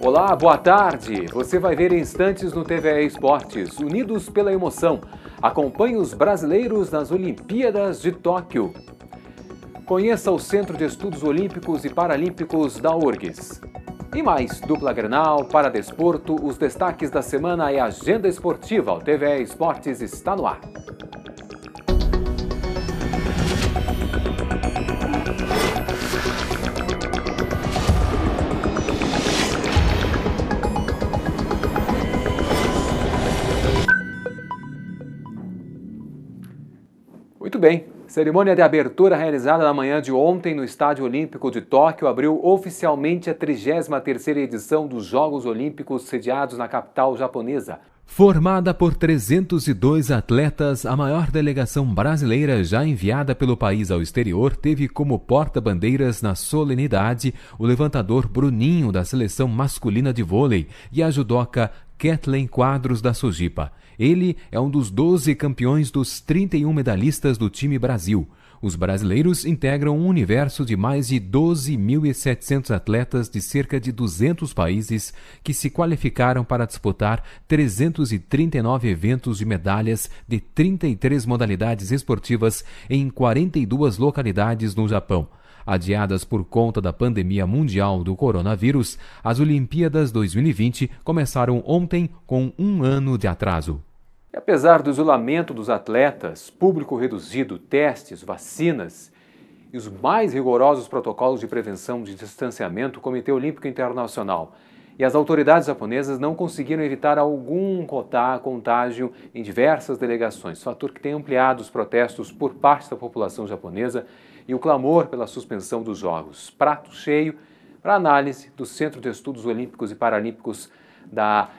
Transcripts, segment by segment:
Olá, boa tarde. Você vai ver instantes no TVE Esportes, unidos pela emoção. Acompanhe os brasileiros nas Olimpíadas de Tóquio. Conheça o Centro de Estudos Olímpicos e Paralímpicos da URGS. E mais, dupla Grenal, Paradesporto, os destaques da semana e agenda esportiva. O TVE Esportes está no ar. bem. Cerimônia de abertura realizada na manhã de ontem no Estádio Olímpico de Tóquio abriu oficialmente a 33ª edição dos Jogos Olímpicos sediados na capital japonesa. Formada por 302 atletas, a maior delegação brasileira já enviada pelo país ao exterior teve como porta-bandeiras na solenidade o levantador Bruninho da seleção masculina de vôlei e a judoca Kathleen Quadros da Sujipa. Ele é um dos 12 campeões dos 31 medalhistas do time Brasil. Os brasileiros integram um universo de mais de 12.700 atletas de cerca de 200 países que se qualificaram para disputar 339 eventos de medalhas de 33 modalidades esportivas em 42 localidades no Japão. Adiadas por conta da pandemia mundial do coronavírus, as Olimpíadas 2020 começaram ontem com um ano de atraso. E apesar do isolamento dos atletas, público reduzido, testes, vacinas e os mais rigorosos protocolos de prevenção de distanciamento, o Comitê Olímpico Internacional e as autoridades japonesas não conseguiram evitar algum contágio em diversas delegações, fator que tem ampliado os protestos por parte da população japonesa e o clamor pela suspensão dos Jogos. Prato cheio para análise do Centro de Estudos Olímpicos e Paralímpicos da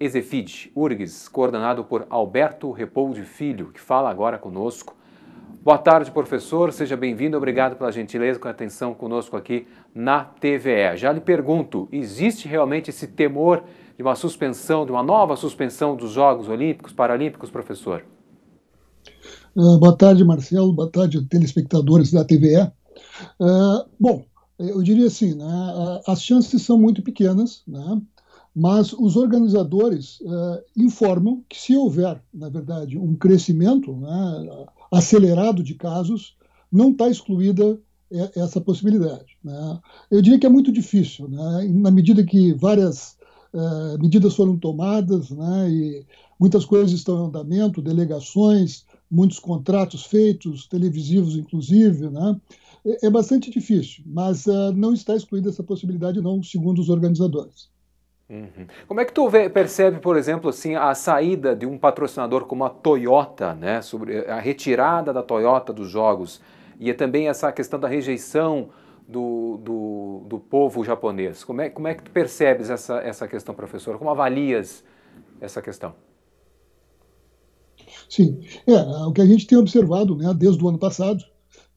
Ezefid URGS, coordenado por Alberto Repoldi Filho, que fala agora conosco. Boa tarde, professor. Seja bem-vindo. Obrigado pela gentileza e atenção conosco aqui na TVE. Já lhe pergunto, existe realmente esse temor de uma suspensão, de uma nova suspensão dos Jogos Olímpicos, Paralímpicos, professor? Uh, boa tarde, Marcelo. Boa tarde, telespectadores da TVE. Uh, ah, bom, eu diria assim, né, ah, as chances são muito pequenas, né, mas os organizadores uh, informam que se houver, na verdade, um crescimento né, acelerado de casos, não está excluída essa possibilidade. Né? Eu diria que é muito difícil, né? na medida que várias uh, medidas foram tomadas né, e muitas coisas estão em andamento, delegações, muitos contratos feitos, televisivos inclusive, né, é, é bastante difícil, mas uh, não está excluída essa possibilidade, não, segundo os organizadores. Uhum. Como é que tu vê, percebe, por exemplo, assim, a saída de um patrocinador como a Toyota, né, sobre eh, a retirada da Toyota dos jogos e é também essa questão da rejeição do, do, do, povo japonês? Como é, como é que tu percebes essa, essa questão, professor? Como avalias essa questão? Sim, é, o que a gente tem observado né, desde o ano passado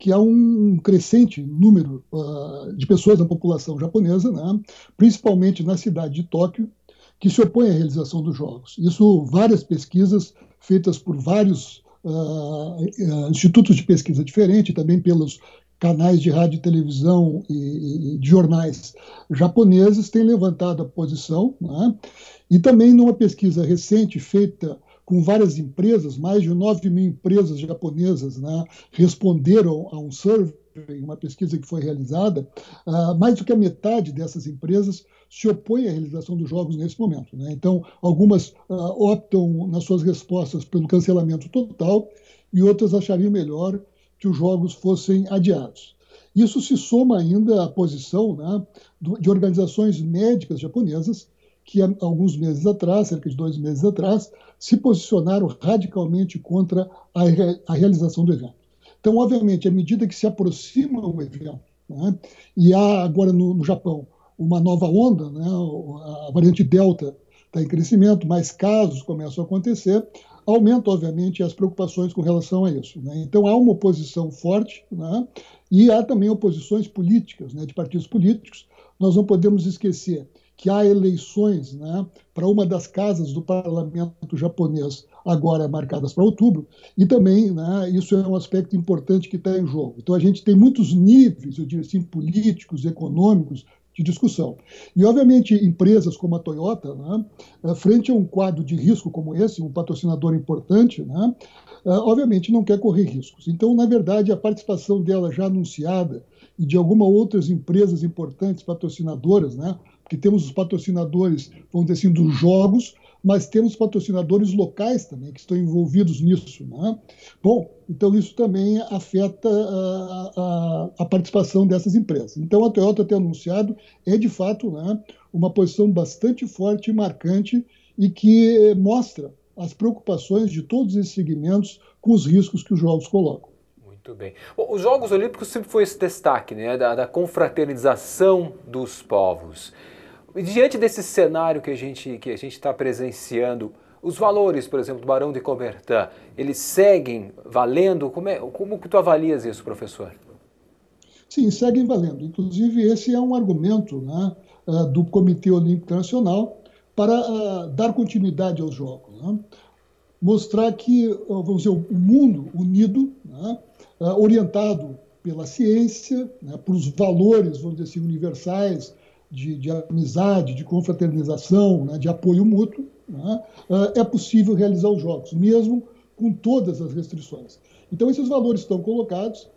que há um crescente número uh, de pessoas na população japonesa, né, principalmente na cidade de Tóquio, que se opõe à realização dos Jogos. Isso, várias pesquisas feitas por vários uh, institutos de pesquisa diferentes, também pelos canais de rádio e televisão e, e de jornais japoneses têm levantado a posição. Né? E também numa pesquisa recente feita com várias empresas, mais de 9 mil empresas japonesas né, responderam a um survey, uma pesquisa que foi realizada, uh, mais do que a metade dessas empresas se opõe à realização dos jogos nesse momento. Né? Então, algumas uh, optam nas suas respostas pelo cancelamento total e outras achariam melhor que os jogos fossem adiados. Isso se soma ainda à posição né, de organizações médicas japonesas que alguns meses atrás, cerca de dois meses atrás, se posicionaram radicalmente contra a, a realização do evento. Então, obviamente, à medida que se aproxima o evento, né, e há agora no, no, Japão uma nova onda, né, a variante Delta está em crescimento, mais casos começam a acontecer, aumenta, obviamente, as preocupações com relação a isso. Né? Então, há uma oposição forte né? e há também oposições políticas, né? de partidos políticos. Nós não podemos esquecer que há eleições né, para uma das casas do parlamento japonês, agora marcadas para outubro, e também né, isso é um aspecto importante que está em jogo. Então a gente tem muitos níveis, eu diria assim, políticos, econômicos, de discussão. E, obviamente, empresas como a Toyota, né, eh, frente a um quadro de risco como esse, um patrocinador importante, né, eh, obviamente não quer correr riscos. Então, na verdade, a participação dela já anunciada e de algumas outras empresas importantes patrocinadoras, né, que temos os patrocinadores, vamos dizer assim, dos jogos, mas temos patrocinadores locais também que estão envolvidos nisso. Né? Bom, então isso também afeta a, ah, a, ah, ah, a, participação dessas empresas. Então a Toyota ter anunciado é de fato né, uma posição bastante forte e marcante e que mostra as preocupações de todos esses segmentos com os riscos que os jogos colocam. Muito bem. Bom, os Jogos Olímpicos sempre foi esse destaque, né, da, da confraternização dos povos diante desse cenário que a gente que a gente está presenciando, os valores, por exemplo, do Barão de Cobertan, eles seguem valendo? Como, é, como que tu avalias isso, professor? Sim, seguem valendo. Inclusive, esse é um argumento né, ah, do Comitê Olímpico Internacional para ah, dar continuidade aos Jogos. Né? Mostrar que, ah, vamos dizer, o mundo unido, né, orientado pela ciência, né, pelos valores, vamos dizer assim, universais de, de amizade, de confraternização, né, de apoio mútuo, né, eh, é possível realizar os Jogos, mesmo com todas as restrições. Então, esses valores estão colocados.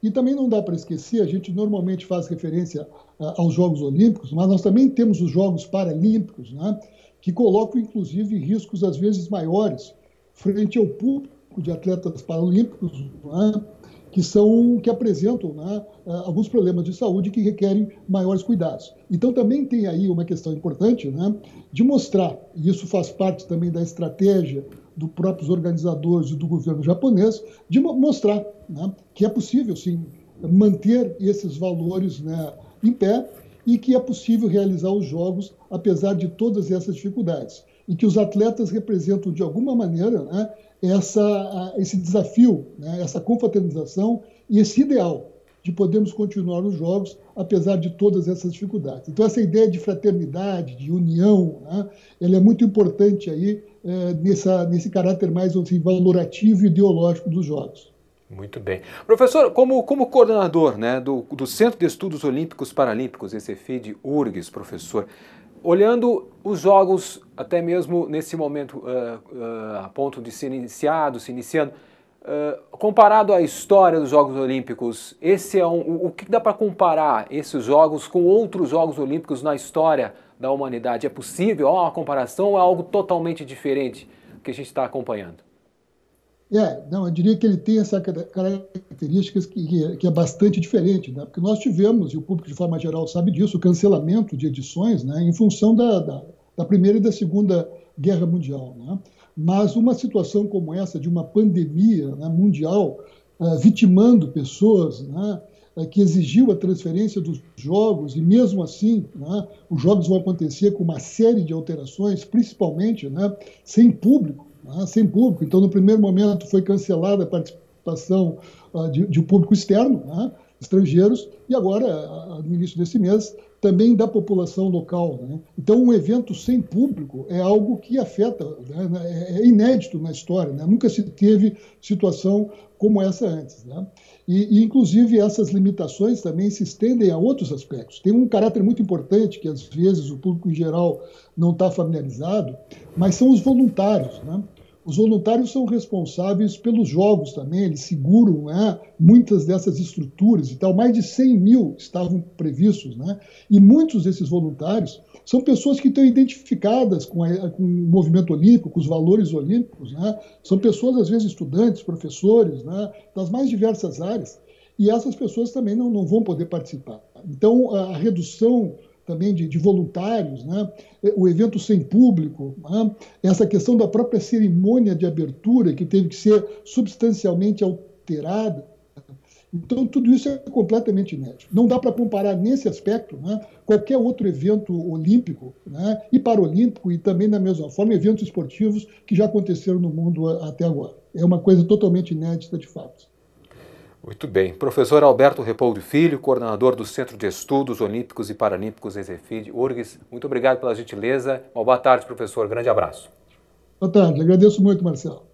E também não dá para esquecer, a gente normalmente faz referência eh, aos Jogos Olímpicos, mas nós também temos os Jogos Paralímpicos, né, que colocam, inclusive, riscos às vezes maiores frente ao público de atletas paralímpicos, né, que são que apresentam né, é, alguns problemas de saúde que requerem maiores cuidados. Então também tem aí uma questão importante né, de mostrar, e isso faz parte também da estratégia dos próprios organizadores e do governo japonês, de mostrar né, que é possível sim manter esses valores né, em pé e que é possível realizar os jogos apesar de todas essas dificuldades e que os atletas representam de alguma maneira né, essa, esse desafio, né, essa confraternização e esse ideal de podermos continuar os jogos apesar de todas essas dificuldades. Então essa ideia de fraternidade, de união, né, ela é muito importante aí é, nessa, nesse caráter mais assim, valorativo e ideológico dos jogos. Muito bem. Professor, como, como coordenador né, do, do Centro de Estudos Olímpicos Paralímpicos, esse de URGS, professor, Olhando os jogos, até mesmo nesse momento, uh, uh, a ponto de se iniciado, se iniciando, uh, comparado à história dos Jogos Olímpicos, esse é um, o, o que dá para comparar esses jogos com outros Jogos Olímpicos na história da humanidade? É possível? Há uma comparação? É algo totalmente diferente que a gente está acompanhando? É, não, eu diria que ele tem essa característica que, é, que é bastante diferente, né? porque nós tivemos, e o público de forma geral sabe disso, o cancelamento de edições né, em função da, da, da Primeira e da Segunda Guerra Mundial. Né? Mas uma situação como essa, de uma pandemia né, mundial, uh, vitimando pessoas, né, uh, que exigiu a transferência dos jogos, e mesmo assim né, os jogos vão acontecer com uma série de alterações, principalmente né, sem público, né, sem público. Então, no primeiro momento, foi cancelada a participação uh, de, de, público externo, né, estrangeiros, e agora, uh, no início desse mês, também da população local. Né? Então, um evento sem público é algo que afeta, né, né, é inédito na história, né. nunca se teve situação como essa antes. E, e, inclusive, essas limitações também se estendem a outros aspectos. Tem um caráter muito importante que, às vezes, o público em geral não está familiarizado, mas são os voluntários. Né? Os voluntários são responsáveis pelos jogos também, eles seguram né, muitas dessas estruturas e tal. Mais de 100 mil estavam previstos, né? E muitos desses voluntários são pessoas que estão identificadas com, a, com o movimento olímpico, com os valores olímpicos, né? São pessoas, às vezes, estudantes, professores, né? Das mais diversas áreas. E essas pessoas também não, não vão poder participar. Então, a redução também de, de voluntários, né? É, o evento sem público, né? essa questão da própria cerimônia de abertura, que teve que ser substancialmente alterada. Então, tudo isso é completamente inédito. Não dá para comparar nesse aspecto né, qualquer outro evento olímpico né, e paralímpico, e também, da mesma forma, eventos esportivos que já aconteceram no mundo até agora. É uma coisa totalmente inédita, de fato. Muito bem. Professor Alberto Repoldo Filho, coordenador do Centro de Estudos Olímpicos e Paralímpicos EZEFID, URGS, muito obrigado pela gentileza. Uma boa tarde, professor. Grande abraço. Boa tarde. Agradeço muito, Marcelo.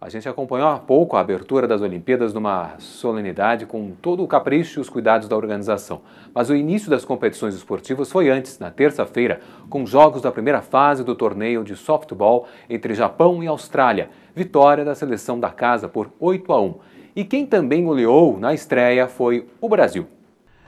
A gente acompanhou há pouco a abertura das Olimpíadas numa solenidade com todo o capricho e os cuidados da organização. Mas o início das competições esportivas foi antes, na terça-feira, com jogos da primeira fase do torneio de softball entre Japão e Austrália. Vitória da seleção da casa por 8 a 1. E quem também goleou na estreia foi o Brasil.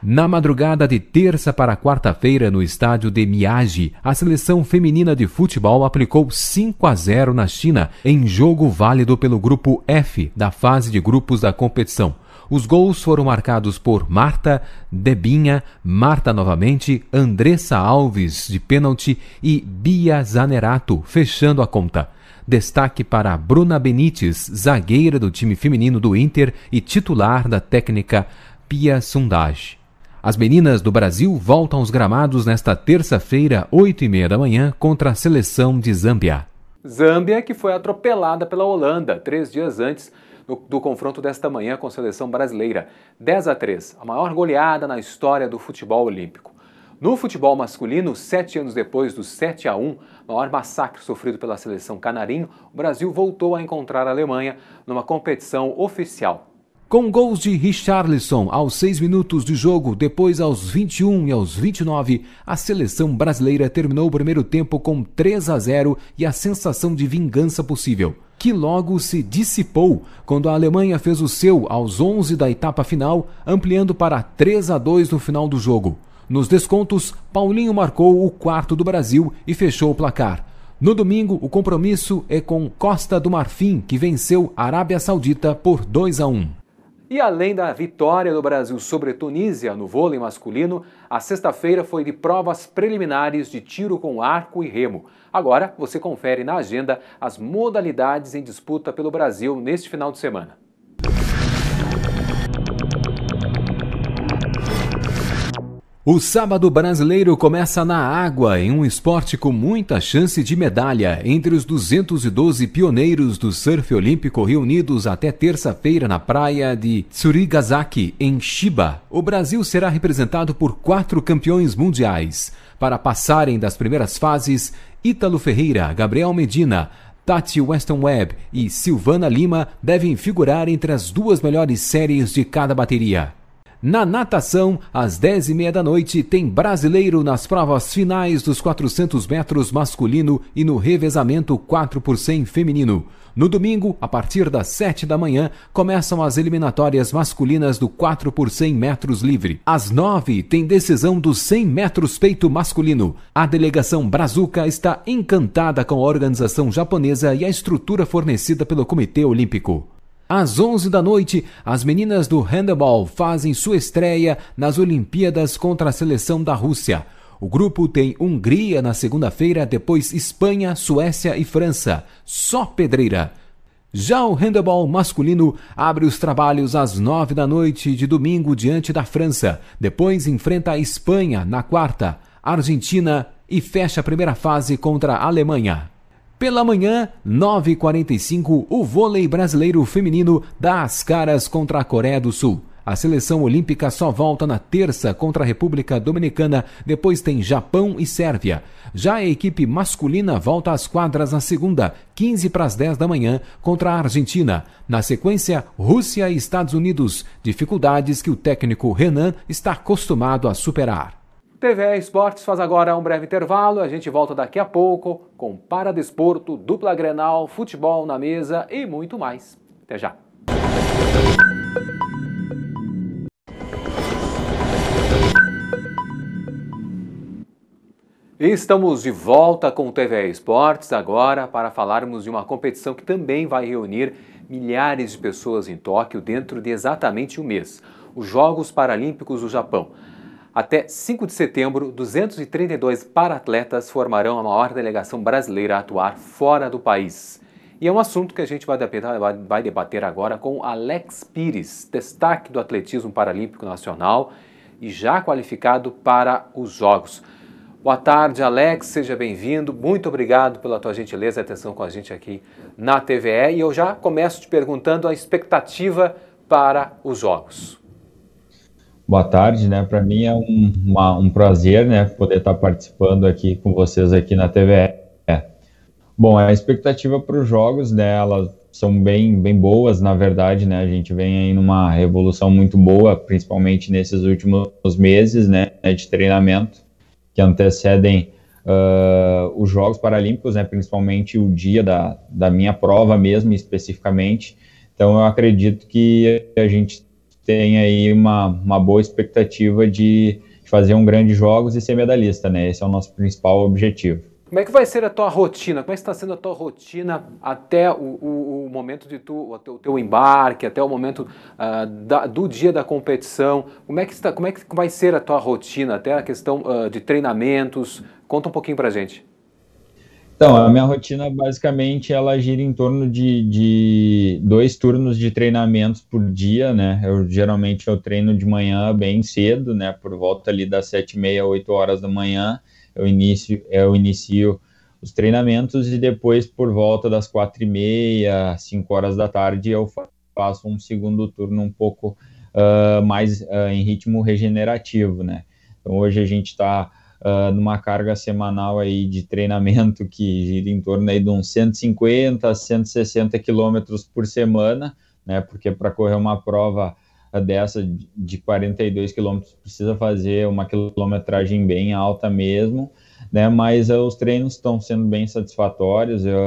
Na madrugada de terça para quarta-feira, no estádio de Miage, a seleção feminina de futebol aplicou 5 a 0 na China, em jogo válido pelo grupo F da fase de grupos da competição. Os gols foram marcados por Marta, Debinha, Marta novamente, Andressa Alves de pênalti e Bia Zanerato, fechando a conta. Destaque para Bruna Benites, zagueira do time feminino do Inter e titular da técnica Pia Sundage. As meninas do Brasil voltam aos gramados nesta terça-feira, 8 e meia da manhã, contra a seleção de Zâmbia. Zâmbia, que foi atropelada pela Holanda três dias antes do, do, confronto desta manhã com a seleção brasileira. 10 a 3, a maior goleada na história do futebol olímpico. No futebol masculino, sete anos depois do 7 a 1, maior massacre sofrido pela seleção canarinho, o Brasil voltou a encontrar a Alemanha numa competição oficial. Com gols de Richarlison aos seis minutos de jogo, depois aos 21 e aos 29, a seleção brasileira terminou o primeiro tempo com 3 a 0 e a sensação de vingança possível, que logo se dissipou quando a Alemanha fez o seu aos 11 da etapa final, ampliando para 3 a 2 no final do jogo. Nos descontos, Paulinho marcou o quarto do Brasil e fechou o placar. No domingo, o compromisso é com Costa do Marfim, que venceu a Arábia Saudita por 2 a 1. E além da vitória do Brasil sobre Tunísia no vôlei masculino, a sexta-feira foi de provas preliminares de tiro com arco e remo. Agora você confere na agenda as modalidades em disputa pelo Brasil neste final de semana. O sábado brasileiro começa na água, em um esporte com muita chance de medalha. Entre os 212 pioneiros do surf olímpico reunidos até terça-feira na praia de Tsurigasaki, em Chiba, o Brasil será representado por quatro campeões mundiais. Para passarem das primeiras fases, Ítalo Ferreira, Gabriel Medina, Tati Weston Webb e Silvana Lima devem figurar entre as duas melhores séries de cada bateria. Na natação, às 10h30 da noite, tem brasileiro nas provas finais dos 400 metros masculino e no revezamento 4 por 100 feminino. No domingo, a partir das 7 da manhã, começam as eliminatórias masculinas do 4 por 100 metros livre. Às 9, tem decisão dos 100 metros peito masculino. A delegação Brazuca está encantada com a organização japonesa e a estrutura fornecida pelo Comitê Olímpico. Às 11 da noite, as meninas do handebol fazem sua estreia nas Olimpíadas contra a seleção da Rússia. O grupo tem Hungria na segunda-feira, depois Espanha, Suécia e França. Só pedreira. Já o handebol masculino abre os trabalhos às nove da noite de domingo diante da França. Depois enfrenta a Espanha na quarta, Argentina e fecha a primeira fase contra a Alemanha. Pela manhã, 9h45, o vôlei brasileiro feminino dá as caras contra a Coreia do Sul. A seleção olímpica só volta na terça contra a República Dominicana, depois tem Japão e Sérvia. Já a equipe masculina volta às quadras na segunda, 15 para as 10 da manhã, contra a Argentina. Na sequência, Rússia e Estados Unidos, dificuldades que o técnico Renan está acostumado a superar. TVE Esportes faz agora um breve intervalo, a gente volta daqui a pouco com Paradesporto, Dupla Grenal, Futebol na Mesa e muito mais. Até já! Estamos de volta com o TVE Esportes agora para falarmos de uma competição que também vai reunir milhares de pessoas em Tóquio dentro de exatamente um mês. Os Jogos Paralímpicos do Japão. Até 5 de setembro, 232 para-atletas formarão a maior delegação brasileira a atuar fora do país. E é um assunto que a gente vai debater, vai debater agora com Alex Pires, destaque do atletismo paralímpico nacional e já qualificado para os Jogos. Boa tarde, Alex, seja bem-vindo. Muito obrigado pela tua gentileza e atenção com a gente aqui na TVE. E eu já começo te perguntando a expectativa para os Jogos. Boa tarde, né? Para mim é um, uma, um prazer, né, poder estar participando aqui com vocês aqui na TVE. Bom, a expectativa para os jogos, né, elas são bem, bem boas, na verdade, né? A gente vem aí numa revolução muito boa, principalmente nesses últimos meses, né, de treinamento que antecedem uh, os Jogos Paralímpicos, né, principalmente o dia da, da minha prova mesmo, especificamente. Então, eu acredito que a gente tem aí uma, uma boa expectativa de, fazer um grande jogos e ser medalhista, né? Esse é o nosso principal objetivo. Como é que vai ser a tua rotina? Como é que está sendo a tua rotina até o, o, o momento de tu, o teu, teu embarque, até o momento uh, da, do dia da competição? Como é, que está, como é que vai ser a tua rotina, até a questão uh, de treinamentos? Conta um pouquinho pra gente. Então, a minha rotina basicamente ela gira em torno de, de dois turnos de treinamentos por dia, né? Eu geralmente eu treino de manhã bem cedo, né? Por volta ali das sete e meia, oito horas da manhã, eu inicio, eu inicio os treinamentos e depois por volta das quatro e meia, cinco horas da tarde eu faço um segundo turno um pouco uh, mais uh, em ritmo regenerativo, né? Então hoje a gente está uh, numa carga semanal aí de treinamento que gira em torno aí de uns 150 a 160 quilômetros por semana, né? Porque para correr uma prova dessa de 42 quilômetros precisa fazer uma quilometragem bem alta mesmo, né? Mas uh, os treinos estão sendo bem satisfatórios. Eu,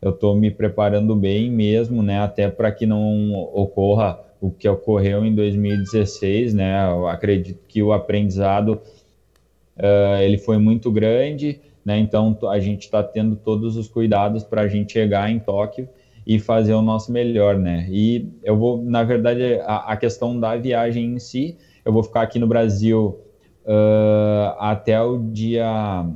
eu estou me preparando bem mesmo, né? Até para que não ocorra o que ocorreu em 2016, né? Eu acredito que o aprendizado uh, ele foi muito grande, né? Então a gente está tendo todos os cuidados para a gente chegar em Tóquio e fazer o nosso melhor, né? E eu vou, na verdade, a, a questão da viagem em si, eu vou ficar aqui no Brasil uh, até o dia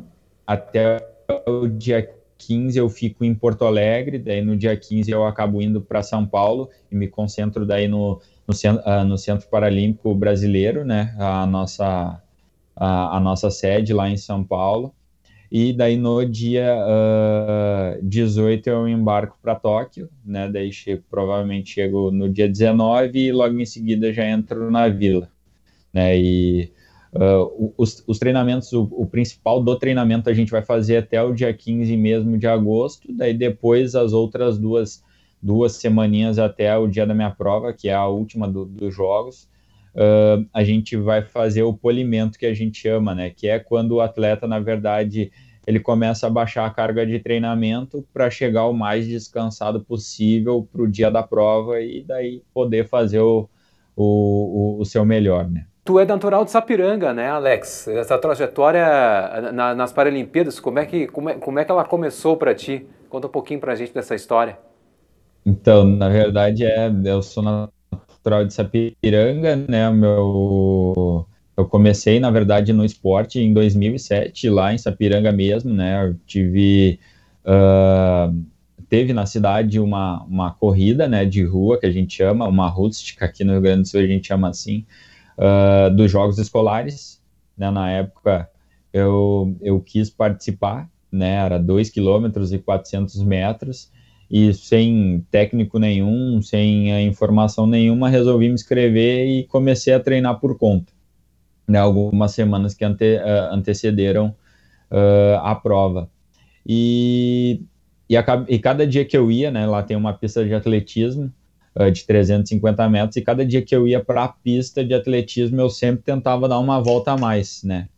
até o dia 15 eu fico em Porto Alegre, daí no dia 15 eu acabo indo para São Paulo e me concentro daí no, no, centro, uh, ah, no Centro Paralímpico Brasileiro, né? A nossa a, a nossa sede lá em São Paulo. E daí no dia uh, ah, 18 eu embarco para Tóquio, né? Daí chego, provavelmente chego no dia 19 e logo em seguida já entro na vila, né? E uh, os, os, treinamentos, o, o, principal do treinamento a gente vai fazer até o dia 15 mesmo de agosto, daí depois as outras duas, duas semaninhas até o dia da minha prova, que é a última do, dos jogos, uh, a gente vai fazer o polimento que a gente chama, né? Que é quando o atleta, na verdade, ele começa a baixar a carga de treinamento para chegar o mais descansado possível para o dia da prova e daí poder fazer o, o, o, seu melhor, né? Tu é natural de Sapiranga, né, Alex? Essa trajetória na, nas Paralimpíadas, como é que como é, como é que ela começou para ti? Conta um pouquinho para a gente dessa história. Então, na verdade, é, eu sou na natural de Sapiranga, né? Meu, eu comecei, na verdade, no esporte em 2007, lá em Sapiranga mesmo, né? Eu tive. Uh, teve na cidade uma, uma corrida né, de rua, que a gente chama, uma rústica, aqui no Rio Grande do Sul a gente chama assim, uh, dos Jogos Escolares. Né, na época eu, eu quis participar, né, era 2 km e 400 metros, e sem técnico nenhum, sem informação nenhuma, resolvi me inscrever e comecei a treinar por conta. Né, algumas semanas que ante, eh, antecederam uh, a prova. E, e, a, e, cada dia que eu ia, né, lá tem uma pista de atletismo uh, de 350 metros, e cada dia que eu ia para a pista de atletismo, eu sempre tentava dar uma volta a mais, né?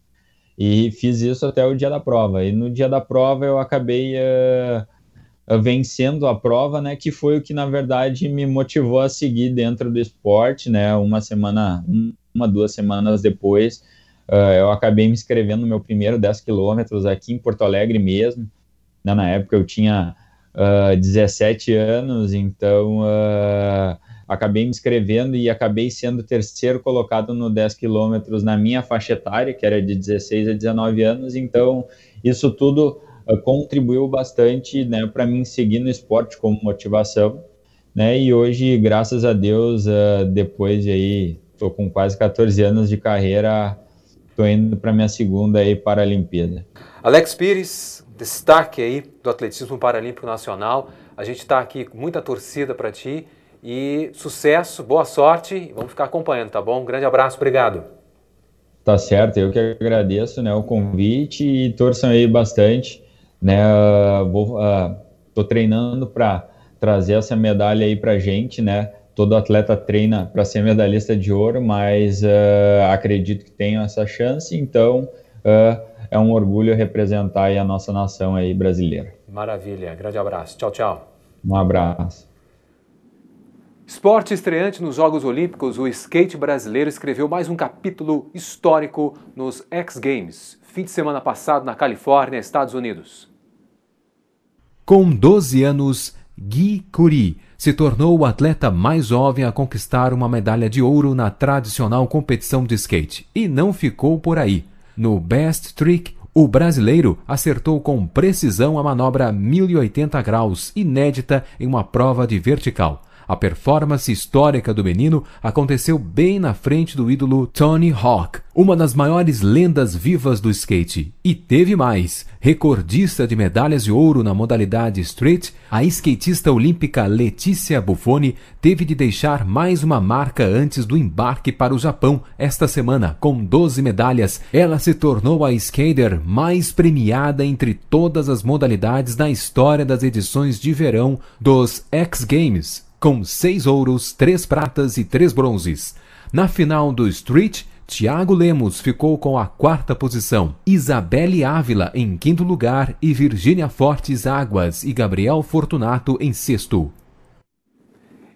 E fiz isso até o dia da prova. E no dia da prova eu acabei uh, eh, vencendo a prova, né, que foi o que na verdade me motivou a seguir dentro do esporte, né, uma semana, uma duas semanas depois, uh, eu acabei me inscrevendo no meu primeiro 10 quilômetros aqui em Porto Alegre mesmo, né, na época eu tinha uh, eh, 17 anos, então uh, acabei me inscrevendo e acabei sendo terceiro colocado no 10 quilômetros na minha faixa etária, que era de 16 a 19 anos, então isso tudo eh, contribuiu bastante né, para mim seguir no esporte como motivação. Né? E hoje, graças a Deus, uh, depois de aí, estou com quase 14 anos de carreira, estou indo para minha segunda aí Paralimpíada. Alex Pires, destaque aí do Atletismo Paralímpico Nacional. A gente está aqui com muita torcida para ti e sucesso, boa sorte. Vamos ficar acompanhando, tá bom? Um grande abraço, obrigado. Tá certo, eu que agradeço né, o convite e torçam aí bastante né? Vou, uh, tô treinando para trazer essa medalha aí para gente, né? Todo atleta treina para ser medalhista de ouro, mas uh, acredito que tenho essa chance, então uh, é um orgulho representar a nossa nação aí brasileira. Maravilha, grande abraço. Tchau, tchau. Um abraço. Esporte estreante nos Jogos Olímpicos, o skate brasileiro escreveu mais um capítulo histórico nos X Games, fim de semana passado na Califórnia, Estados Unidos. Com 12 anos, Gui Curie se tornou o atleta mais jovem a conquistar uma medalha de ouro na tradicional competição de skate e não ficou por aí. No Best Trick, o brasileiro acertou com precisão a manobra 1080 graus, inédita em uma prova de vertical. A performance histórica do menino aconteceu bem na frente do ídolo Tony Hawk, uma das maiores lendas vivas do skate. E teve mais: recordista de medalhas de ouro na modalidade street, a skatista olímpica Letícia Buffoni teve de deixar mais uma marca antes do embarque para o Japão esta semana. Com 12 medalhas, ela se tornou a skater mais premiada entre todas as modalidades na história das edições de verão dos X Games com seis ouros, três pratas e três bronzes. Na final do Street, Tiago Lemos ficou com a quarta posição, Isabelle Ávila em quinto lugar e Virgínia Fortes Águas e Gabriel Fortunato em sexto.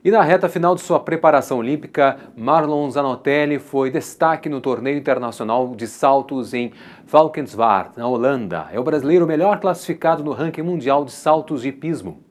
E na reta final de sua preparação olímpica, Marlon Zanotelli foi destaque no torneio internacional de saltos em Valkenswaard, na Holanda. É o brasileiro melhor classificado no ranking mundial de saltos de pismo.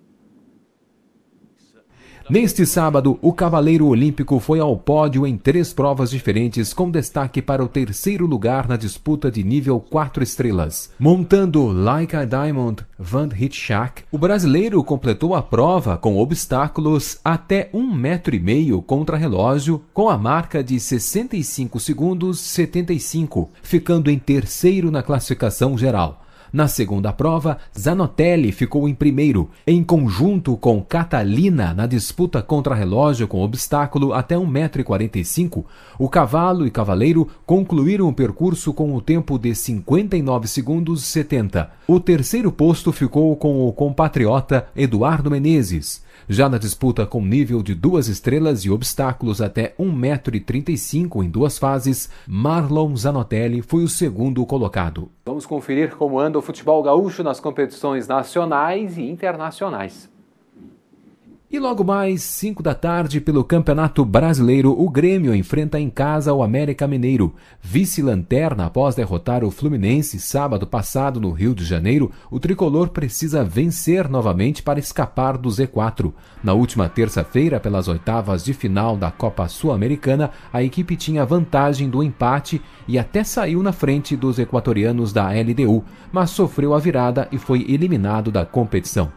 Neste sábado, o cavaleiro olímpico foi ao pódio em três provas diferentes, com destaque para o terceiro lugar na disputa de nível 4 estrelas. Montando Like a Diamond Van Hitchak, o brasileiro completou a prova com obstáculos até um metro e meio contra relógio, com a marca de 65 segundos 75, ficando em terceiro na classificação geral. Na segunda prova, Zanotelli ficou em primeiro, em conjunto com Catalina na disputa contra-relógio com obstáculo até 1,45m. O cavalo e cavaleiro concluíram o percurso com o tempo de 59 segundos 70. O terceiro posto ficou com o compatriota Eduardo Menezes. Já na disputa com nível de duas estrelas e obstáculos até 1,35m em duas fases, Marlon Zanotelli foi o segundo colocado. Vamos conferir como anda o futebol gaúcho nas competições nacionais e internacionais. E logo mais, 5 da tarde, pelo Campeonato Brasileiro, o Grêmio enfrenta em casa o América Mineiro. Vice-lanterna após derrotar o Fluminense sábado passado no Rio de Janeiro, o tricolor precisa vencer novamente para escapar do Z4. Na última terça-feira, pelas oitavas de final da Copa Sul-Americana, a equipe tinha vantagem do empate e até saiu na frente dos equatorianos da LDU, mas sofreu a virada e foi eliminado da competição.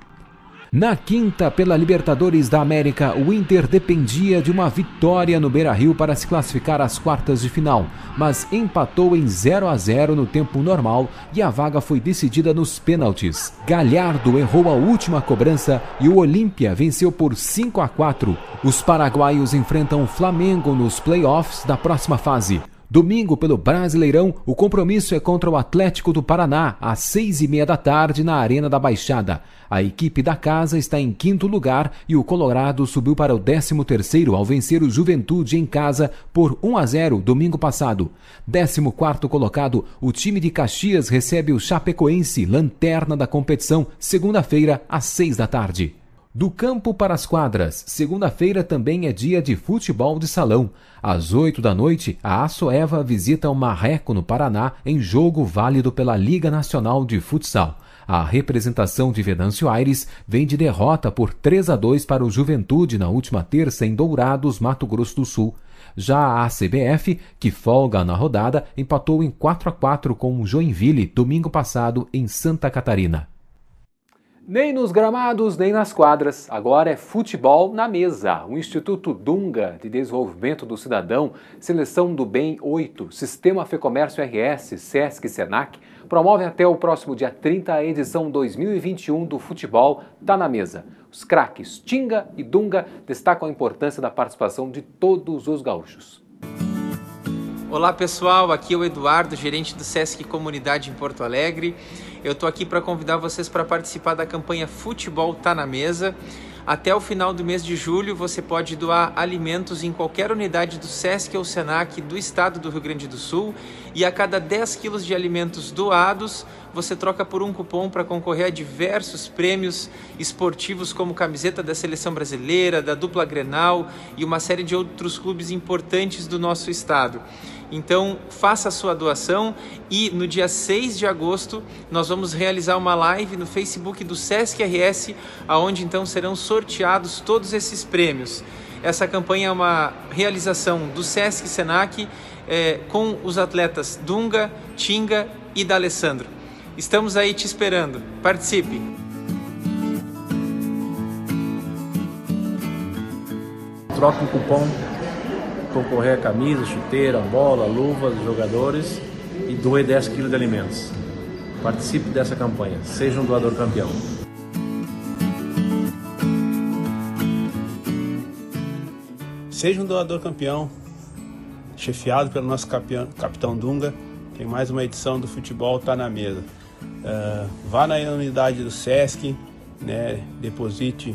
Na quinta, pela Libertadores da América, o Inter dependia de uma vitória no Beira-Rio para se classificar às quartas de final, mas empatou em 0 a 0 no tempo normal e a vaga foi decidida nos pênaltis. Galhardo errou a última cobrança e o Olímpia venceu por 5 a 4. Os paraguaios enfrentam o Flamengo nos playoffs da próxima fase. Domingo, pelo Brasileirão, o compromisso é contra o Atlético do Paraná, às seis e meia da tarde, na Arena da Baixada. A equipe da casa está em quinto lugar e o Colorado subiu para o décimo terceiro ao vencer o Juventude em casa por 1 a 0 domingo passado. Décimo quarto colocado, o time de Caxias recebe o Chapecoense, lanterna da competição, segunda-feira, às seis da tarde. Do campo para as quadras, segunda-feira também é dia de futebol de salão. Às 8 da noite, a Assoeva visita o Marreco no Paraná em jogo válido pela Liga Nacional de Futsal. A representação de Venâncio Aires vem de derrota por 3 a 2 para o Juventude na última terça em Dourados, Mato Grosso do Sul. Já a CBF, que folga na rodada, empatou em 4 a 4 com o Joinville domingo passado em Santa Catarina. Nem nos gramados, nem nas quadras. Agora é futebol na mesa. O Instituto Dunga de Desenvolvimento do Cidadão, Seleção do Bem 8, Sistema Fecomércio RS, SESC e SENAC promovem até o próximo dia 30 a edição 2021 do Futebol Tá na Mesa. Os craques Tinga e Dunga destacam a importância da participação de todos os gaúchos. Olá pessoal, aqui é o Eduardo, gerente do SESC Comunidade em Porto Alegre. Eu tô aqui para convidar vocês para participar da campanha Futebol Tá na Mesa. Até o final do mês de julho, você pode doar alimentos em qualquer unidade do SESC ou SENAC do estado do Rio Grande do Sul. E a cada 10 quilos de alimentos doados, você troca por um cupom para concorrer a diversos prêmios esportivos, como camiseta da seleção brasileira, da dupla Grenal e uma série de outros clubes importantes do nosso estado. Então, faça a sua doação e no dia 6 de agosto nós vamos realizar uma live no Facebook do SESC RS, aonde então serão sorteados todos esses prêmios. Essa campanha é uma realização do SESC Senac é, com os atletas Dunga, Tinga e D'Alessandro. Estamos aí te esperando. Participe! Troca o cupom concorrer a camisa, chuteira, bola, luvas, jogadores e doe 10 quilos de alimentos. Participe dessa campanha, seja um doador campeão. Seja um doador campeão, chefiado pelo nosso capitão Dunga, tem mais uma edição do Futebol Tá Na Mesa. Uh, vá na unidade do Sesc, né, deposite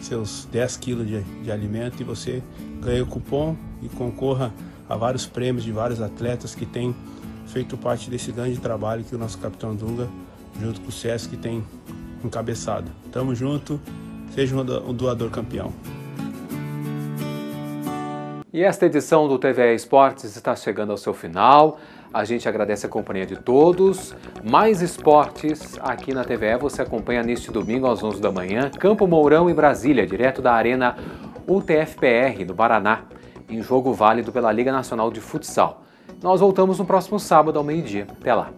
seus 10 quilos de, de alimento e você ganha o cupom e concorra a vários prêmios de vários atletas que têm feito parte desse grande trabalho que o nosso capitão Dunga, junto com o Sesc, tem encabeçado. Tamo junto, seja um doador campeão. E esta edição do TVE Esportes está chegando ao seu final. A gente agradece a companhia de todos. Mais esportes aqui na TVE você acompanha neste domingo às 11 da manhã, Campo Mourão e Brasília, direto da Arena UTFPR, no Paraná em jogo válido pela Liga Nacional de Futsal. Nós voltamos no próximo sábado ao meio-dia. Até lá!